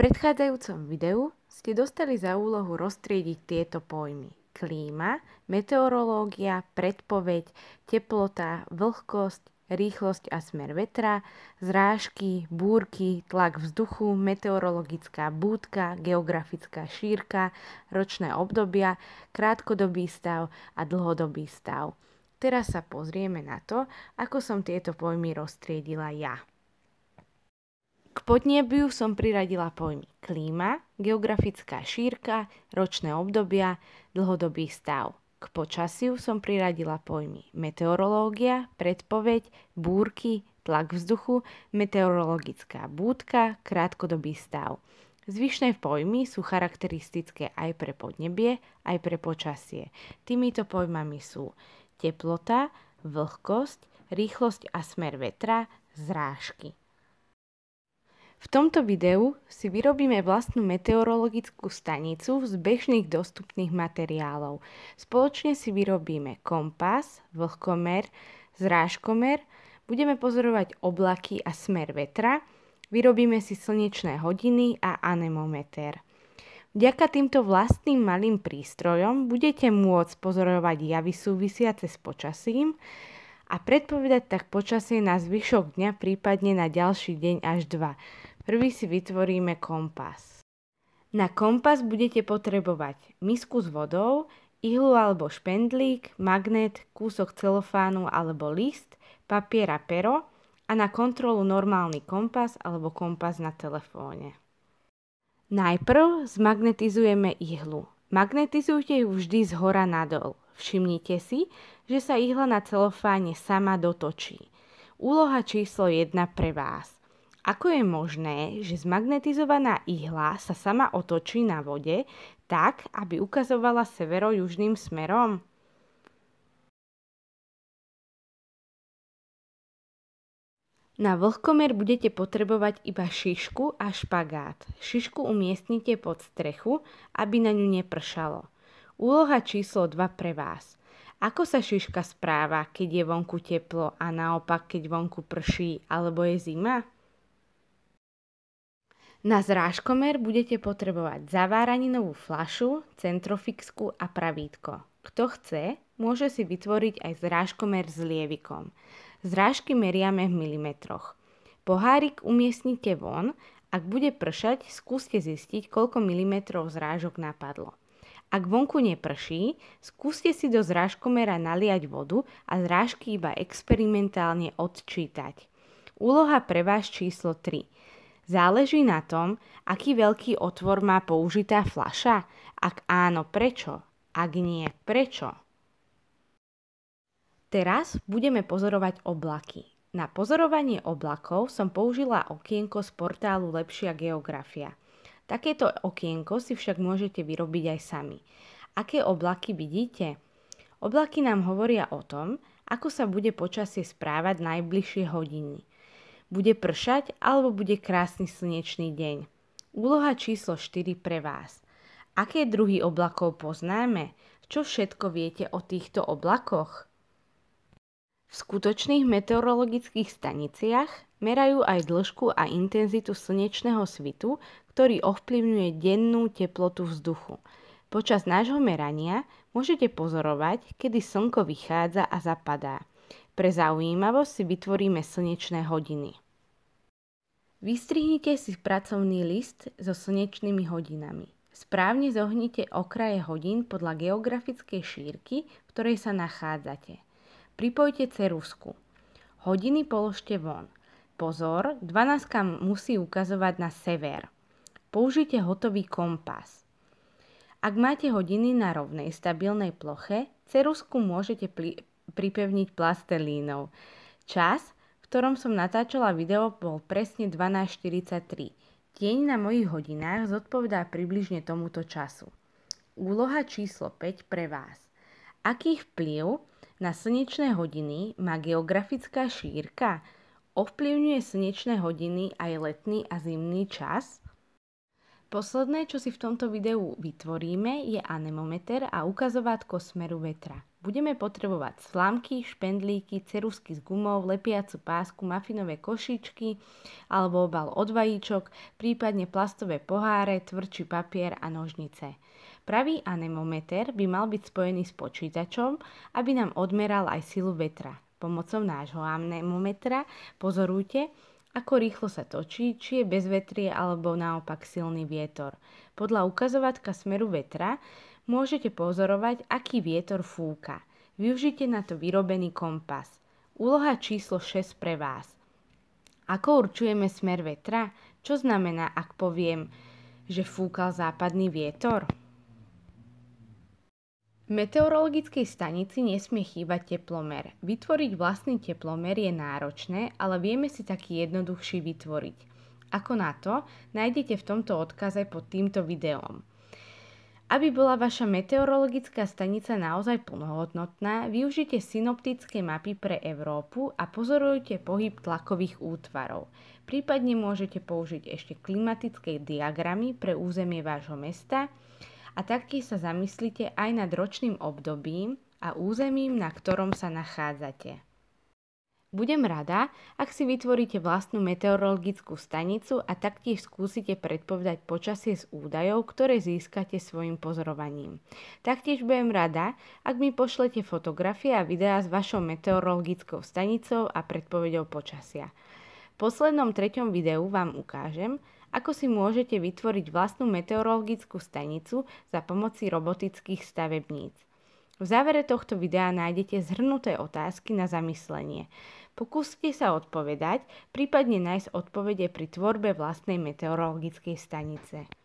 predchádzajúcom videu ste dostali za úlohu roztriediť tieto pojmy. Klíma, meteorológia, predpoveď, teplota, vlhkosť, rýchlosť a smer vetra, zrážky, búrky, tlak vzduchu, meteorologická búdka, geografická šírka, ročné obdobia, krátkodobý stav a dlhodobý stav. Teraz sa pozrieme na to, ako som tieto pojmy roztriedila ja podnebiu som priradila pojmy klíma, geografická šírka, ročné obdobia, dlhodobý stav. K počasiu som priradila pojmy meteorológia, predpoveď, búrky, tlak vzduchu, meteorologická búdka, krátkodobý stav. Zvyšné pojmy sú charakteristické aj pre podnebie, aj pre počasie. Týmito pojmami sú teplota, vlhkosť, rýchlosť a smer vetra, zrážky. V tomto videu si vyrobíme vlastnú meteorologickú stanicu z bežných dostupných materiálov. Spoločne si vyrobíme kompas, vlhkomer, zrážkomer, budeme pozorovať oblaky a smer vetra, vyrobíme si slnečné hodiny a anemometer. Vďaka týmto vlastným malým prístrojom budete môcť pozorovať javy súvisiace s počasím, a predpovedať tak počasie na zvyšok dňa, prípadne na ďalší deň až dva. Prvý si vytvoríme kompas. Na kompas budete potrebovať misku s vodou, ihlu alebo špendlík, magnet, kúsok celofánu alebo list, papier a pero a na kontrolu normálny kompas alebo kompas na telefóne. Najprv zmagnetizujeme ihlu. Magnetizujte ju vždy z hora nadol. Všimnite si, že sa ihla na celofáne sama dotočí. Úloha číslo 1 pre vás. Ako je možné, že zmagnetizovaná ihla sa sama otočí na vode tak, aby ukazovala severo-južným smerom? Na vlhkomer budete potrebovať iba šišku a špagát. Šišku umiestnite pod strechu, aby na ňu nepršalo. Úloha číslo 2 pre vás. Ako sa šiška správa, keď je vonku teplo a naopak, keď vonku prší alebo je zima? Na zrážkomer budete potrebovať zaváraninovú flašu, centrofixku a pravítko. Kto chce, môže si vytvoriť aj zrážkomer s lievikom. Zrážky meriame v milimetroch. Pohárik umiestnite von, ak bude pršať, skúste zistiť, koľko milimetrov zrážok napadlo. Ak vonku neprší, skúste si do zrážkomera naliať vodu a zrážky iba experimentálne odčítať. Úloha pre vás číslo 3. Záleží na tom, aký veľký otvor má použitá fľaša. Ak áno, prečo? Ak nie, prečo? Teraz budeme pozorovať oblaky. Na pozorovanie oblakov som použila okienko z portálu Lepšia geografia. Takéto okienko si však môžete vyrobiť aj sami. Aké oblaky vidíte? Oblaky nám hovoria o tom, ako sa bude počasie správať najbližšie hodiny bude pršať alebo bude krásny slnečný deň. Úloha číslo 4 pre vás. Aké druhy oblakov poznáme? Čo všetko viete o týchto oblakoch? V skutočných meteorologických staniciach merajú aj dĺžku a intenzitu slnečného svitu, ktorý ovplyvňuje dennú teplotu vzduchu. Počas nášho merania môžete pozorovať, kedy slnko vychádza a zapadá. Pre zaujímavosť si vytvoríme slnečné hodiny. Vystrihnite si pracovný list so slnečnými hodinami. Správne zohnite okraje hodín podľa geografickej šírky, v ktorej sa nachádzate. Pripojte cerusku. Hodiny položte von. Pozor, 12 musí ukazovať na sever. Použite hotový kompas. Ak máte hodiny na rovnej stabilnej ploche, cerusku môžete pripevniť plastelínov. Čas, v ktorom som natáčala video, bol presne 12.43. Tieň na mojich hodinách zodpovedá približne tomuto času. Úloha číslo 5 pre vás. Aký vplyv na slnečné hodiny má geografická šírka? Ovplyvňuje slnečné hodiny aj letný a zimný čas? Posledné, čo si v tomto videu vytvoríme, je anemometer a ukazovátko smeru vetra. Budeme potrebovať slamky, špendlíky, cerusky z gumov, lepiacu pásku, mafinové košičky alebo obal od vajíčok, prípadne plastové poháre, tvrdší papier a nožnice. Pravý anemometer by mal byť spojený s počítačom, aby nám odmeral aj silu vetra. Pomocou nášho anemometra pozorujte, ako rýchlo sa točí, či je bezvetrie alebo naopak silný vietor. Podľa ukazovatka smeru vetra môžete pozorovať, aký vietor fúka. Využite na to vyrobený kompas. Úloha číslo 6 pre vás. Ako určujeme smer vetra? Čo znamená, ak poviem, že fúkal západný vietor? meteorologickej stanici nesmie chýbať teplomer. Vytvoriť vlastný teplomer je náročné, ale vieme si taký jednoduchší vytvoriť. Ako na to, nájdete v tomto odkaze pod týmto videom. Aby bola vaša meteorologická stanica naozaj plnohodnotná, využite synoptické mapy pre Európu a pozorujte pohyb tlakových útvarov. Prípadne môžete použiť ešte klimatické diagramy pre územie vášho mesta, a taktiež sa zamyslite aj nad ročným obdobím a územím, na ktorom sa nachádzate. Budem rada, ak si vytvoríte vlastnú meteorologickú stanicu a taktiež skúsite predpovedať počasie z údajov, ktoré získate svojim pozorovaním. Taktiež budem rada, ak mi pošlete fotografie a videá s vašou meteorologickou stanicou a predpovedou počasia. V poslednom treťom videu vám ukážem, ako si môžete vytvoriť vlastnú meteorologickú stanicu za pomoci robotických stavebníc. V závere tohto videa nájdete zhrnuté otázky na zamyslenie. Pokúste sa odpovedať, prípadne nájsť odpovede pri tvorbe vlastnej meteorologickej stanice.